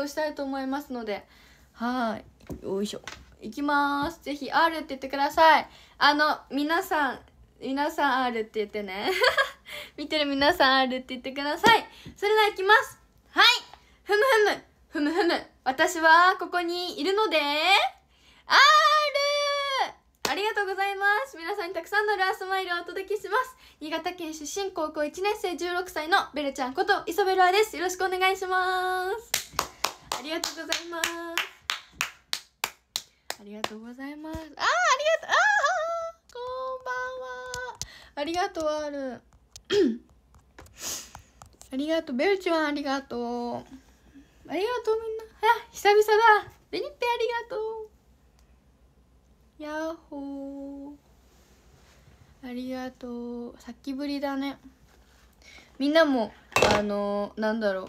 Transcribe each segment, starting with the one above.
をしたいと思いますのではいよいしょいきますぜひ R って言ってくださいあの皆さん皆さん R って言ってね 見てる皆さん R って言ってくださいそれではいきますはいふむふむふむふむ私はここにいるので R ありがとうございます皆さんにたくさんのラースマイルをお届けします新潟県出身高校1年生16歳のベルちゃんこと磯ベルアですよろしくお願いしますありがとうございますありがとうございますあありがとうああこんばんはありがとうあるありがとうベルチマンありがとうありがとうみんなあ久々だベニッペありがとうヤッホーありがとうさっきぶりだねみんなもあのー、なんだろ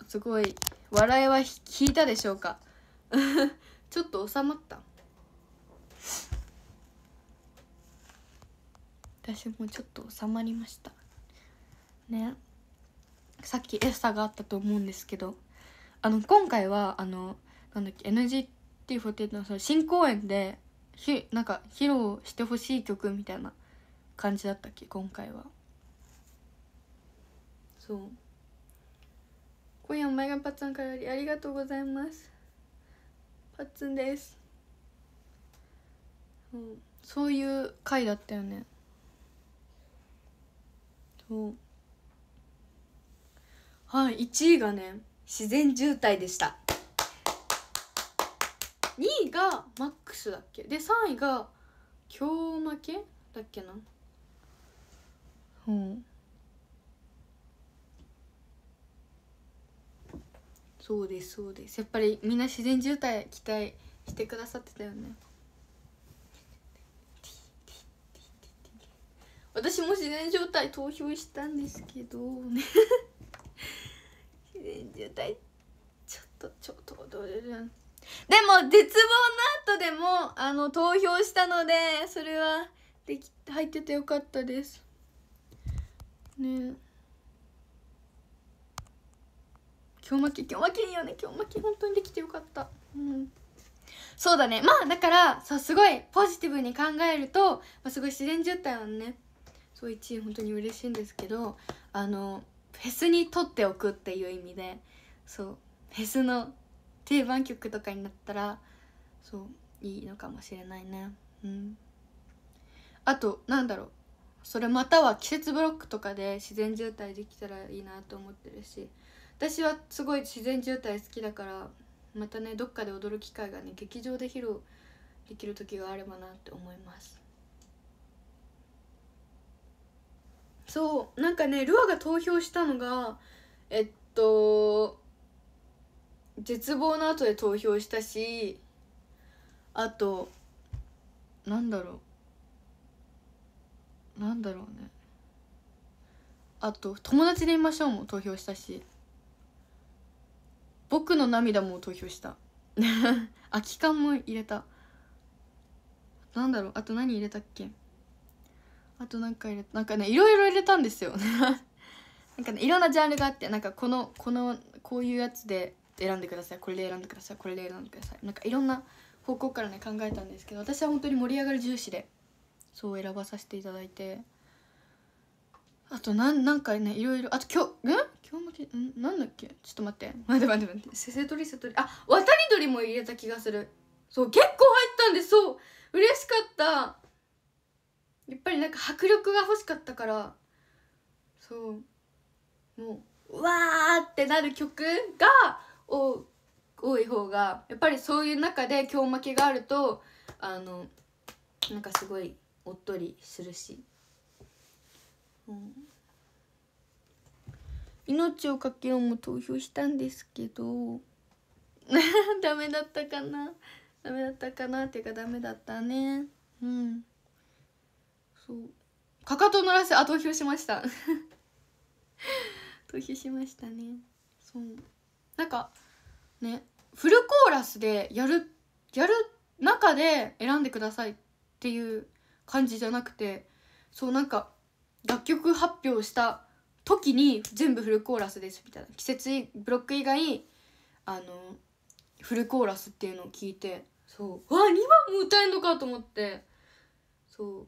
うすごい笑いは引いたでしょうか ちょっと収まった私もちょっと収まりましたねさっきエッサがあったと思うんですけどあの今回はあのなんだっけ NGT48 のその新公演でひなんか披露してほしい曲みたいな感じだったっけ今回はそう今夜も前がパッツンからりありがとうございますパッツンです、うん、そういう回だったよねそうはい1位がね自然渋滞でした2位がマックスだっけで3位が今日負けだっけなうんそうですそうですやっぱりみんな自然渋滞期待してくださってたよね私も自然渋滞投票したんですけどね自然渋滞ちょっとちょっと踊れるでも絶望の後でもあの投票したのでそれはでき入っててよかったですねえ今日巻き今日巻きいいよね今日巻き本当にできてよかったうんそうだねまあだからさすごいポジティブに考えると、まあ、すごい自然渋滞はねそう1位本当に嬉しいんですけどあのフェスにとっておくっていう意味でそうフェスの定番曲とかになったらそういいのかもしれないねうんあとなんだろうそれまたは季節ブロックとかで自然渋滞できたらいいなと思ってるし私はすごい自然渋滞好きだからまたねどっかで踊る機会がね劇場で披露できる時があればなって思いますそうなんかねルアが投票したのがえっと絶望の後で投票したしあとなんだろうなんだろうねあと「友達でいましょう」も投票したし僕の涙も投票した 空き缶も入れた何だろうあと何入れたっけあと何か入れなんかねいろいろ入れたんですよ なんかねいろんなジャンルがあってなんかこのこのこういうやつで選んでくださいこれで選んでくださいこれで選んでくださいなんかいろんな方向からね考えたんですけど私は本当に盛り上がる重視でそう選ばさせていただいてあとなんなんかねいろいろあと今日ん今日もきんなんだっけちょっと待って待って待って待ってせせとりせとりあ渡り鳥も入れた気がするそう結構入ったんでそう嬉しかったやっぱりなんか迫力が欲しかったからそうもううわーってなる曲が多多い方がやっぱりそういう中で今日負けがあるとあのなんかすごいおっとりするしうん、命をかけようも投票したんですけど ダメだったかなダメだったかなっていうかダメだったねうんそうかかと鳴らせあ投票しました 投票しましたねそうなんかねフルコーラスでやるやる中で選んでくださいっていう感じじゃなくてそうなんか楽曲発表した時に全部フルコーラスですみたいな季節ブロック以外あのフルコーラスっていうのを聞いてそうわ2番も歌えんのかと思ってそう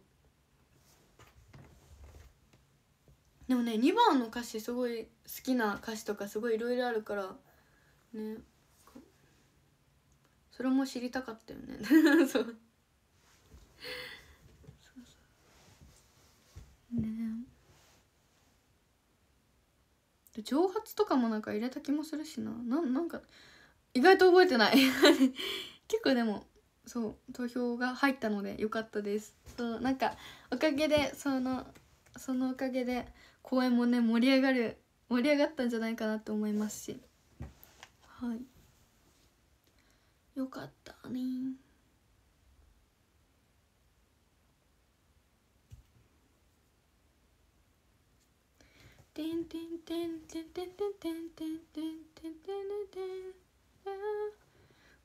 でもね2番の歌詞すごい好きな歌詞とかすごいいろいろあるからねそれも知りたかったよね そうで蒸発とかもなんか入れた気もするしなななんか意外と覚えてない 結構でもそう投票が入ったのでよかったですそうなんかおかげでそのそのおかげで公演もね盛り上がる盛り上がったんじゃないかなと思いますしはいよかったねてんてんてんてんてんてんてんてんてんてんてんてん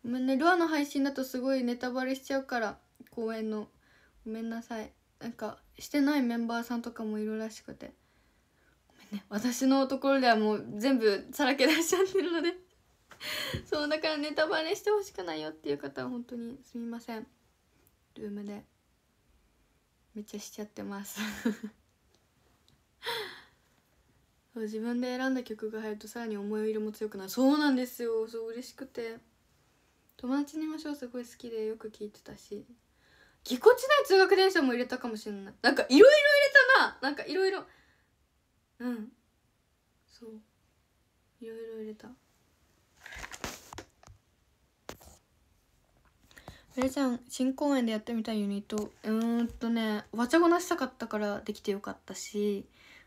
ごめんねルアの配信だとすごいネタバレしちゃうから公演のごめんなさいなんかしてないメンバーさんとかもいるらしくてごめんね私のところではもう全部さらけ出しちゃってるのでそうだからネタバレしてほしくないよっていう方は本当にすみませんルームでめっちゃしちゃってますそう自分で選んだ曲が入るとさらに思い入れも強くなるそうなんですよそう嬉しくて友達にましょうすごい好きでよく聴いてたしぎこちない通学電車も入れたかもしれないなんかいろいろ入れたななんかいろいろうんそういろいろ入れたあれちゃん新公演でやってみたいユニットうーんとねわちゃごなしたかったからできてよかったし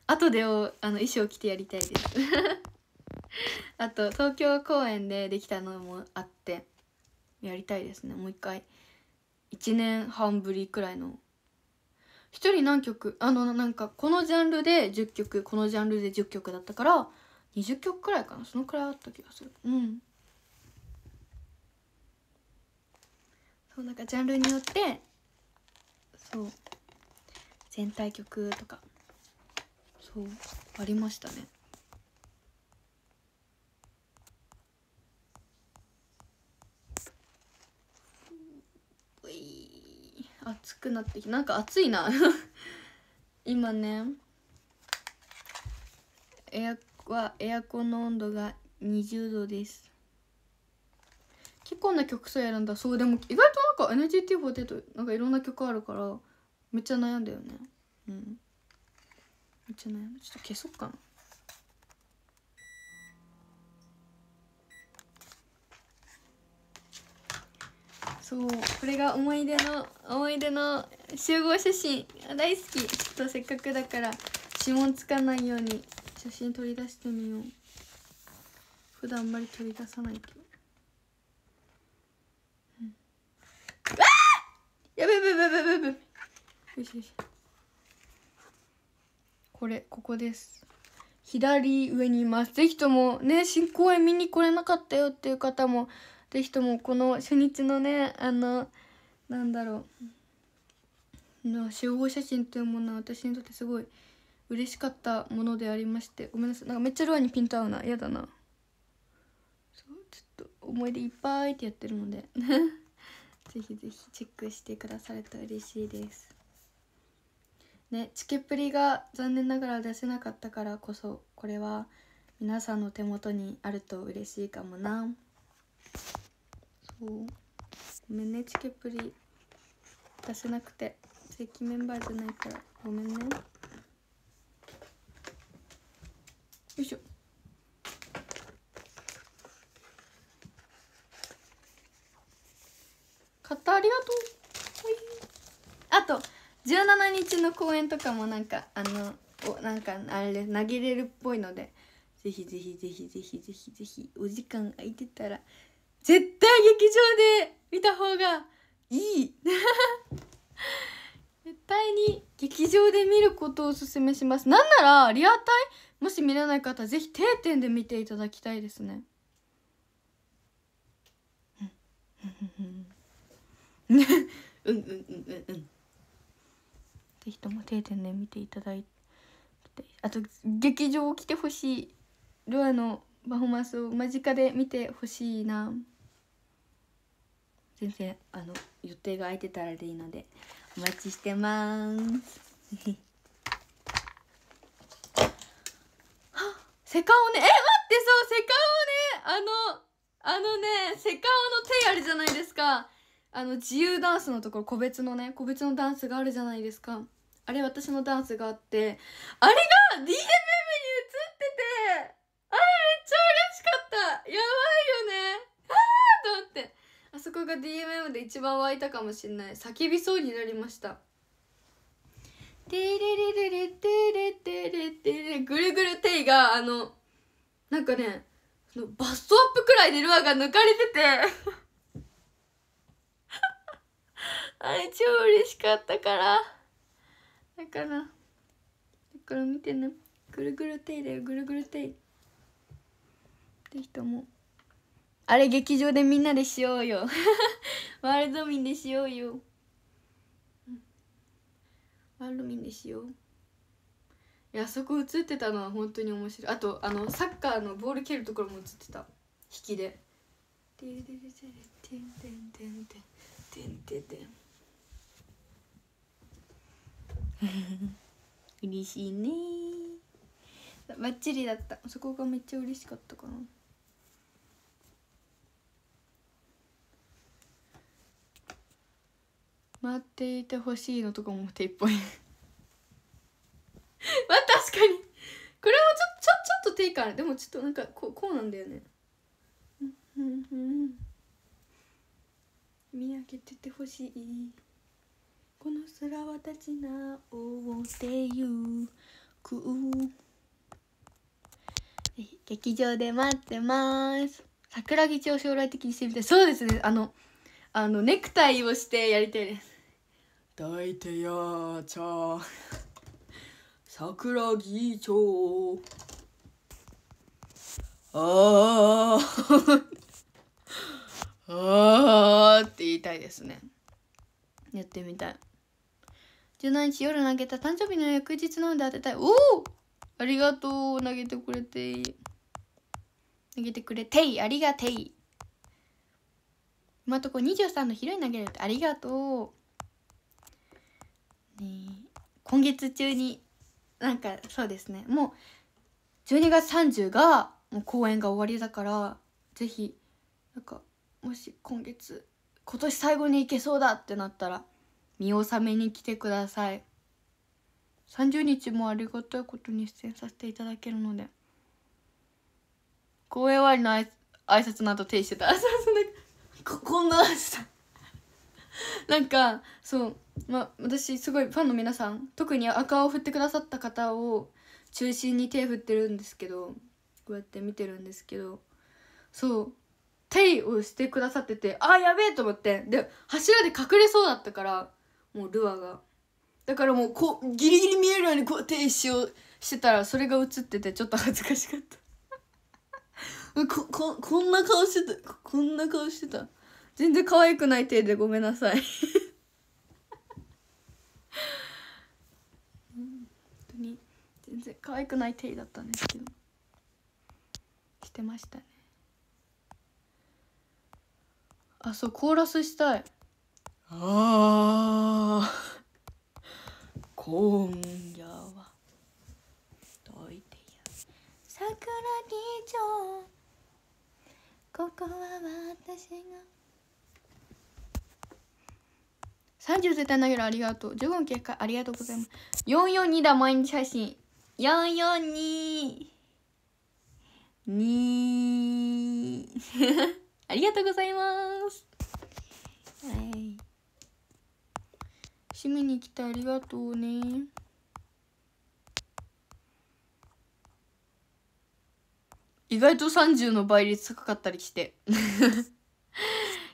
後でをあの衣装着てやりたいです あと東京公演でできたのもあってやりたいですねもう一回1年半ぶりくらいの1人何曲あのなんかこのジャンルで10曲このジャンルで10曲だったから20曲くらいかなそのくらいあった気がするうんそうなんかジャンルによってそう全体曲とかそうありましたね暑くなってきなんか暑いな 今ねエアはエアコンの温度が20度です結構な曲数やるんだそうでも意外となんか NGT48 なんかいろんな曲あるからめっちゃ悩んだよねうんうちのちょっと消そっかなそうこれが思い出の思い出の集合写真大好きちょっとせっかくだから指紋つかないように写真取り出してみよう普段あんまり取り出さないけどうん、わあやべやべやべやべやべよしよしこれここです左上にいます是非ともね新公演見に来れなかったよっていう方も是非ともこの初日のねあのなんだろうの集合写真というものは私にとってすごい嬉しかったものでありましてごめんなさいなんかめっちゃルアにピント合うな嫌だなそうちょっと思い出いっぱいってやってるので ぜひぜひチェックしてくださると嬉しいですねチケプリが残念ながら出せなかったからこそこれは皆さんの手元にあると嬉しいかもなそうごめんねチケプリ出せなくて正規メンバーじゃないからごめんねよいしょ17日の公演とかもなんかあのおなんかあれ投げれるっぽいのでぜひぜひぜひぜひぜひぜひお時間空いてたら絶対劇場で見た方がいい絶対に劇場で見ることをおすすめしますなんならリアタイもし見れない方ぜひ定点で見ていただきたいですね うんうんうんうんうんぜひとも定点で見ていただいてあと劇場来てほしいルアのパフォーマンスを間近で見てほしいな全然あの予定が空いてたらでいいのでお待ちしてますセカオねえ待ってそうセカオねあのあのねセカオの手あるじゃないですかあの自由ダンスのところ個別のね個別のダンスがあるじゃないですかあれ私のダンスがあってあれが DMM に映っててあれめっちゃ嬉しかったやばいよねああと思ってあそこが DMM で一番湧いたかもしんない叫びそうになりましたテれれレれテれてれテれ、ぐるぐるていがあのなんかねそのバストアップくらいでルアーが抜かれてて あれ超嬉しかったから。だからだから見てねぐるぐるテイだよぐるぐるテイって人もあれ劇場でみんなでしようよ ワールドミンでしようよワールドミンでしよういやそこ映ってたのは本当に面白いあとあのサッカーのボール蹴るところも映ってた引きで「てんてんてんてんてんてんてんてんてんてん」嬉しいねバッチリだったそこがめっちゃ嬉しかったかな待っていてほしいのとかも手っぽいまあ確かにこれはちょちょちょっと手からでもちょっとなんかこうこうなんだよねうん見上げててほしいこの空は立ち直ってゆく劇場で待ってます桜木町を将来的にしてみたいそうですねあのあのネクタイをしてやりたいです抱いてやーちゃ桜木町あー あーって言いたいですねやってみたい17日夜投げた誕生日の翌日なので当てたいおおありがとう投げてくれて投げてくれてありがてい今とこ23の広い投げるってありがとうね今月中になんかそうですねもう12月30がもう公演が終わりだからぜひなんかもし今月今年最後に行けそうだってなったら見納めに来てください30日もありがたいことに出演させていただけるので公演終わりのあい挨拶など手止してたここんな挨拶 なんかそうま私すごいファンの皆さん特に赤を振ってくださった方を中心に手振ってるんですけどこうやって見てるんですけどそう手をしてくださっててあーやべえと思ってで柱で隠れそうだったからもうルアーがだからもうこうギリギリ見えるようにこう停止をしてたらそれが映っててちょっと恥ずかしかった こここんな顔してたこんな顔してた全然可愛くない体でごめんなさい本当に全然可愛くない体だったんですけどしてましたねあそうコーラスしたいああ今夜はどいてや桜木町ここは私が30絶対投げるありがとう15の結果ありがとうございます442だ毎日配信442 2 ありがとうございます。はいしみに来てありがとうね意外と30の倍率高かったりして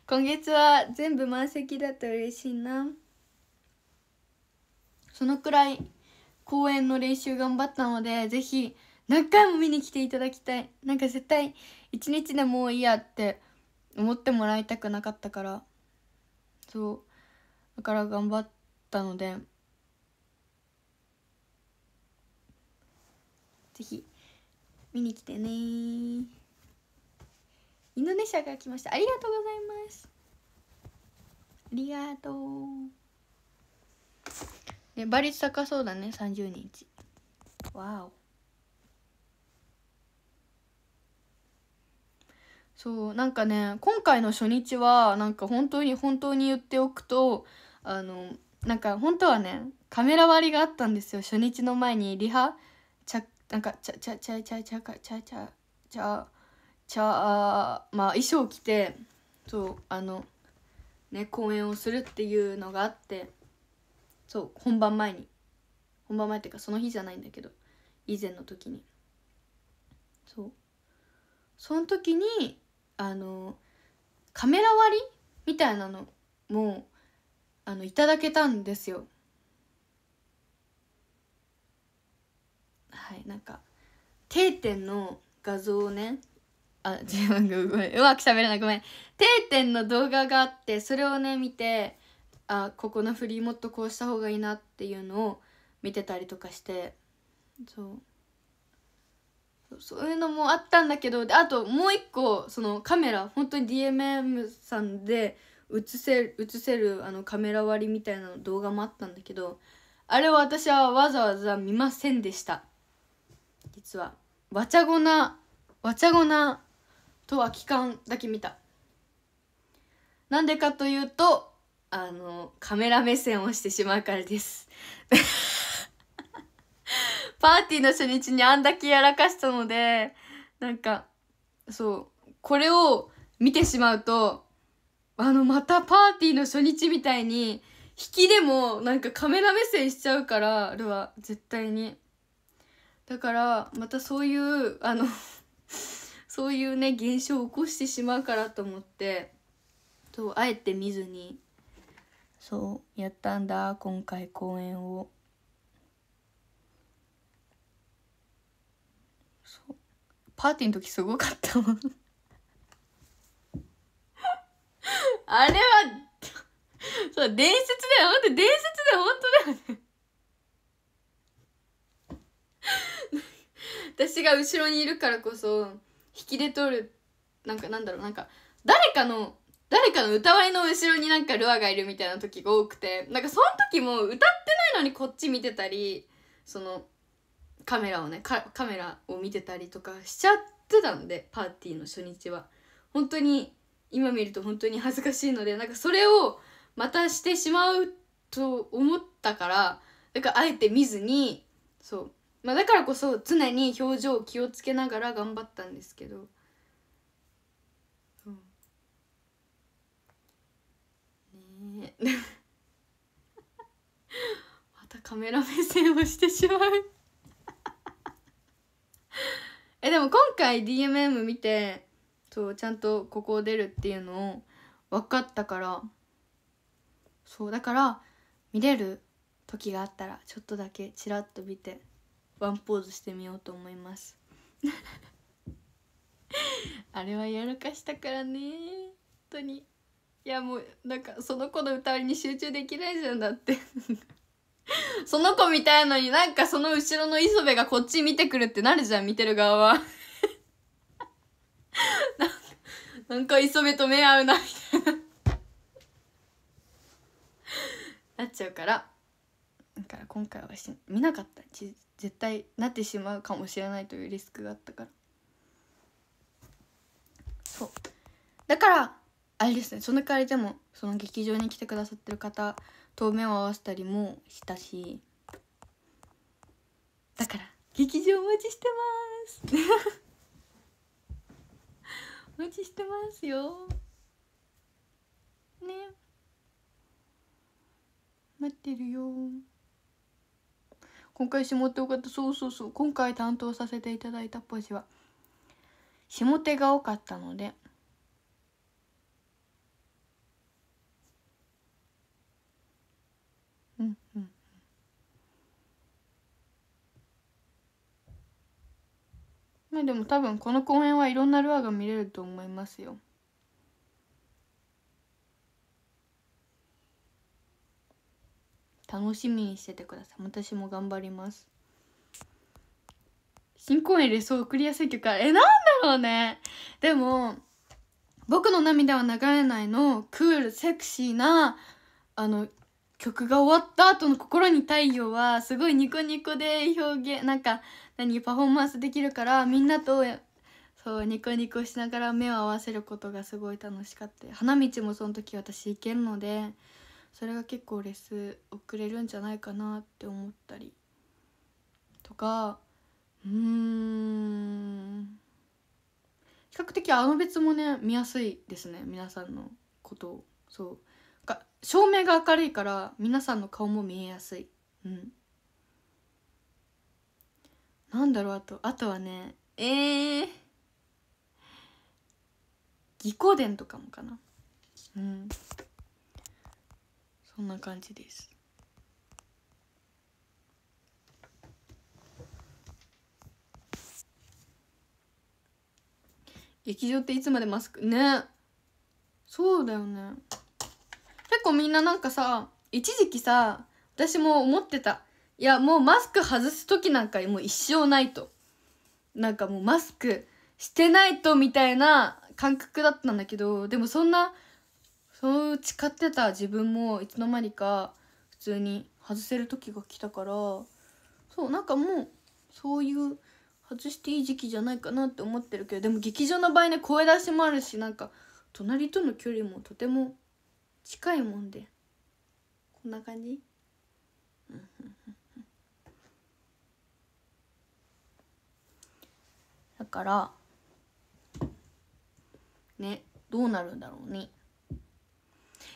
今月は全部満席だと嬉しいなそのくらい公演の練習頑張ったのでぜひ何回も見に来ていただきたいなんか絶対一日でもいいやって思ってもらいたくなかったからそうだから頑張ってったのでぜひ見に来てねインドネシアから来ましたありがとうございますありがとうね倍率高そうだね30日わおそうなんかね今回の初日はなんか本当に本当に言っておくとあのなんか本当はねカメラ割りがあったんですよ初日の前にリハちゃなんかちゃちゃちゃちゃちゃかちゃちゃちゃちゃまあ衣装着てそうあのね公演をするっていうのがあってそう本番前に本番前っていうかその日じゃないんだけど以前の時にそうその時にあのカメラ割りみたいなのもあのいただけたんですよはいなんか定点の画像をねあ自分がごめんうまく喋れないごめん定点の動画があってそれをね見てあここの振りもっとこうした方がいいなっていうのを見てたりとかしてそうそういうのもあったんだけどであともう一個そのカメラ本当に DMM さんで映せ映せるあのカメラ割りみたいな動画もあったんだけどあれを私はわざわざ見ませんでした実はわちゃごなわちゃごなとは期間だけ見たなんでかというとあのカメラ目線をしてしまうからです パーティーの初日にあんだけやらかしたのでなんかそうこれを見てしまうとあの、またパーティーの初日みたいに、引きでもなんかカメラ目線しちゃうから、ルは絶対に。だから、またそういう、あの そういうね、現象を起こしてしまうからと思って、と、あえて見ずに、そう、やったんだ、今回公演を。パーティーの時すごかったもんあれは、そう、伝説だよ。ほんと、伝説だよ。ほんとだよね。私が後ろにいるからこそ、引きで通る、なんかなんだろう、なんか、誰かの、誰かの歌割りの後ろになんかルアがいるみたいな時が多くて、なんかその時も歌ってないのにこっち見てたり、その、カメラをねカメラを見てたりとかしちゃってたんでパーティーの初日は本当に今見ると本当に恥ずかしいのでなんかそれをまたしてしまうと思ったからだからあえて見ずにそう、まあ、だからこそ常に表情を気をつけながら頑張ったんですけど。またカメラ目線をしてしまう えでも今回 DMM 見てそうちゃんとここを出るっていうのを分かったからそうだから見れる時があったらちょっとだけチラッと見てワンポーズしてみようと思います あれはやらかしたからね本当にいやもうなんかその子の歌に集中できないじゃんだって その子みたいのになんかその後ろの磯部がこっち見てくるってなるじゃん見てる側はなんか磯部と目合うなみたいななっちゃうからだから今回はし見なかった絶対なってしまうかもしれないというリスクがあったからそうだからあれですねその代わりでもその劇場に来てくださってる方と目を合わせたりもしたしだから劇場お待ちしてますお待ちしてますよね待ってるよ今回下手多かったそうそうそう今回担当させていただいたポジは下手が多かったのでまあでも多分この公演はいろんなルアーが見れると思いますよ楽しみにしててください私も頑張ります新公演レソを送りやすい曲はえなんだろうねでも「僕の涙は流れないの」のクールセクシーなあの曲が終わった後の心に太陽はすごいニコニコで表現なんか何パフォーマンスできるからみんなとそうニコニコしながら目を合わせることがすごい楽しかった花道もその時私行けるのでそれが結構レス遅れるんじゃないかなって思ったりとかうん比較的あの別もね見やすいですね皆さんのことをそう照明が明るいから皆さんの顔も見えやすいうんなんだろうあとあとはねえー、技巧伝とかもかなうんそんな感じです劇場っていつまでマスクねそうだよね結構みんななんかさ一時期さ私も思ってたいやもうマスク外す時なんかもう一生ないとなんかもうマスクしてないとみたいな感覚だったんだけどでもそんなそう誓ってた自分もいつの間にか普通に外せる時が来たからそうなんかもうそういう外していい時期じゃないかなって思ってるけどでも劇場の場合ね声出しもあるしなんか隣との距離もとても近いもんでこんな感じからねどうなるんだろうね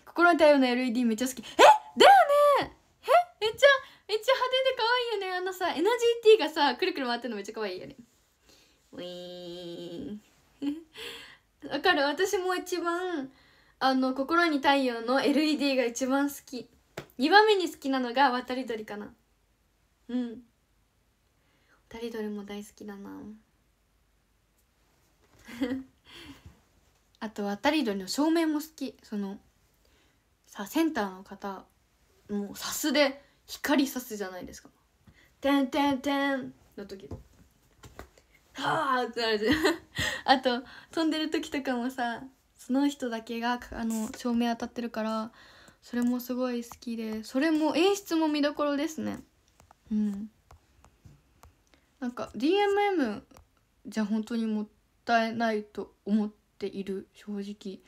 心に太陽の LED めっちゃ好きえだよねえめっちゃめっちゃ派手で可愛いよねあのさエナジー T がさくるくる回ってるのめっちゃ可愛いよねウィーン わかる私も一番あの心に太陽の LED が一番好き2番目に好きなのが渡り鳥かなうん渡り鳥も大好きだな あと渡り鳥の照明も好きそのさセンターの方もうさすで光さすじゃないですか「てんてんてん」の時はあってなるじゃん あと飛んでる時とかもさその人だけがあの照明当たってるからそれもすごい好きでそれも演出も見どころですねうんなんか DMM じゃ本当にもったいないと思っている正直ぜ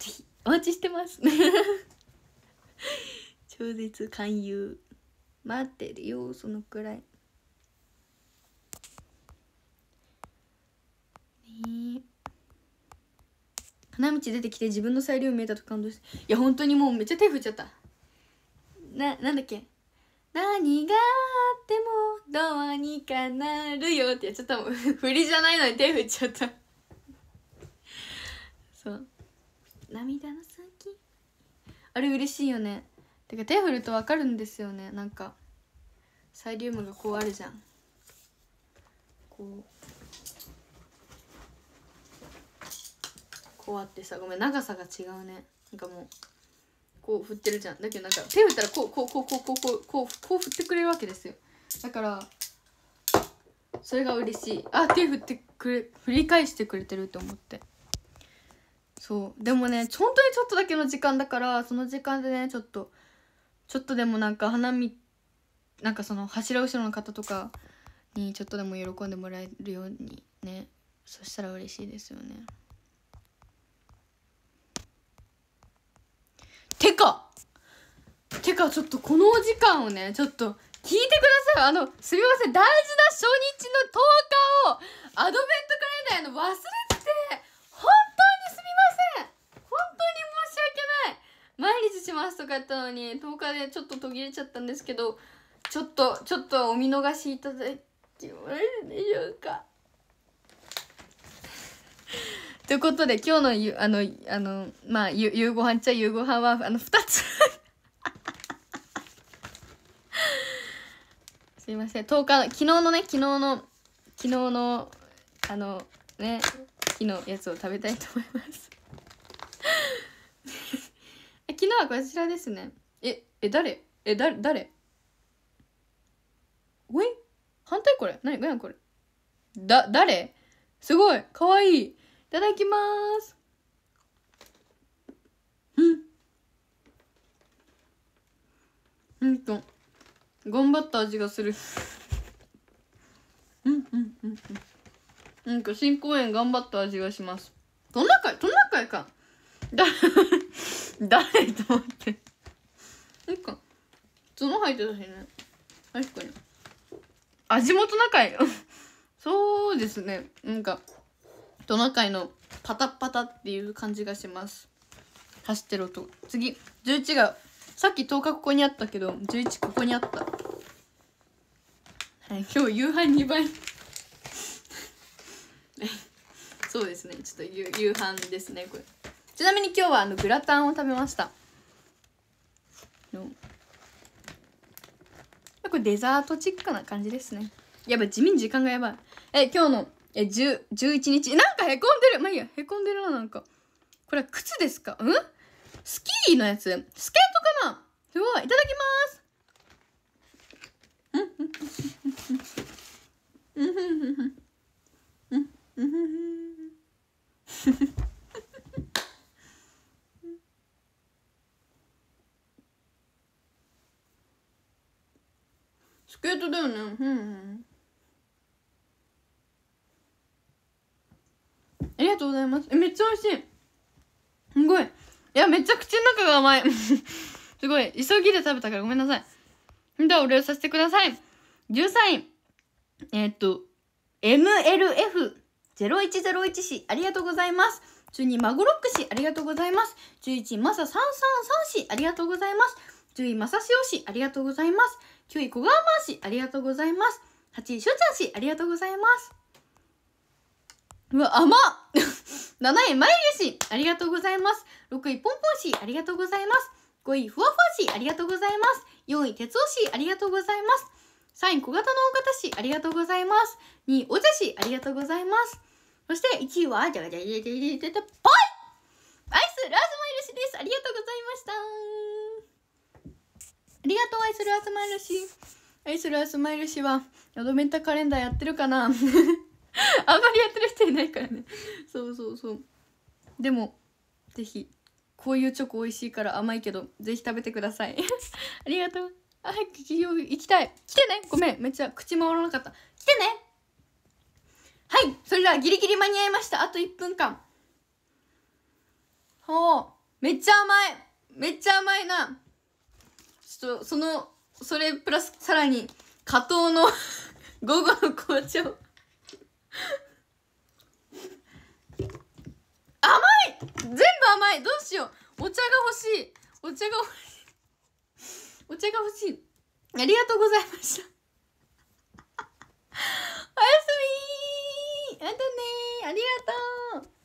ひお待ちしてます 超絶勧誘待ってるよそのくらいねえ花道出てきて自分の裁量見えたと感動していや本当にもうめっちゃ手振っちゃったななんだっけ何がどうにかなるよってやっちゃったもん 振りじゃないのに手振っちゃったそう涙の先あれ嬉しいよねてか手振ると分かるんですよねなんかサイリウムがこうあるじゃんこうこうあってさごめん長さが違うねなんかもうこう振ってるじゃんだけどなんか手振ったらこうこうこうこうこうこうこう振ってくれるわけですよだからそれが嬉しいあ手振ってくれ振り返してくれてると思ってそうでもね本当にちょっとだけの時間だからその時間でねちょっとちょっとでもなんか花見なんかその柱後ろの方とかにちょっとでも喜んでもらえるようにねそしたら嬉しいですよねてかてかちょっとこのお時間をねちょっと聞いてくださいあのすみません大事な初日の10日をアドベントカレンダーの忘れてて本当にすみません本当に申し訳ない毎日しますとか言ったのに10日でちょっと途切れちゃったんですけどちょっとちょっとお見逃しいただいてもらえるでしょうかということで今日のゆあのあのまあ夕ご飯っちゃ夕ご飯はあの2つすいません10日昨日のね昨日の昨日のあのね昨日やつを食べたいと思います 昨日はこちらですねええ誰えだ誰おい反対これ何何これだ誰すごいかわいいいただきますうんうんと頑張った味がするうんうんうんうんなんか新公演頑張った味がしますトナカイトナカイか誰 誰と思ってなんか角入ってたしね確かに味もトナカイそうですねなんかトナカイのパタパタっていう感じがします走ってる音次11がさっき10日ここにあったけど11ここにあったはい今日夕飯2倍 そうですねちょっと夕夕飯ですねこれちなみに今日はあのグラタンを食べましたこれデザートチックな感じですねやばい地味に時間がやばいえ今日のえ1 11日なんかへこんでるまあいいやへこんでるななんかこれは靴ですかうんスキーのやつ。スケートかなすごい。いただきます。スケートだよね。ありがとうございます。え、めっちゃ美味しい。すごい。いや、めちゃ口の中が甘い。すごい。急ぎで食べたからごめんなさい。では、お礼をさせてください。13位。えー、っと、MLF0101 氏、ありがとうございます。12位、マグロック氏、ありがとうございます。11位、マサ333氏、ありがとうございます。10位、マサシオ氏、ありがとうございます。9位、小川マ氏、ありがとうございます。8位、しょちゃん氏、ありがとうございます。うわ、甘っ7位、まゆゆし、ありがとうございます。6位、ぽんぽんし、ありがとうございます。5位、ふわふわし、ありがとうございます。4位、鉄尾し、ありがとうございます。3位、小型の大型し、ありがとうございます。2位、おじゃし、ありがとうございます。そして1位は、じゃじゃじゃじゃじゃじゃじゃ、ぽいアイス、ラーズマイルシです。ありがとうございました。ありがとう、アイス、ラーズマイルシ。アイス、ラーズマイルシは、アドベンタカレンダーやってるかな あんまりやってる人いないからねそうそうそうでもぜひこういうチョコ美味しいから甘いけどぜひ食べてください ありがとうあ早く企業行きたい来てねごめんめっちゃ口回らなかった来てねはいそれではギリギリ間に合いましたあと1分間ほうめっちゃ甘いめっちゃ甘いなちょっとそのそれプラスさらに加藤の 午後の紅茶を甘い全部甘いどうしようお茶が欲しいお茶が欲しいお茶が欲しいありがとうございましたおやすみあとねありがとう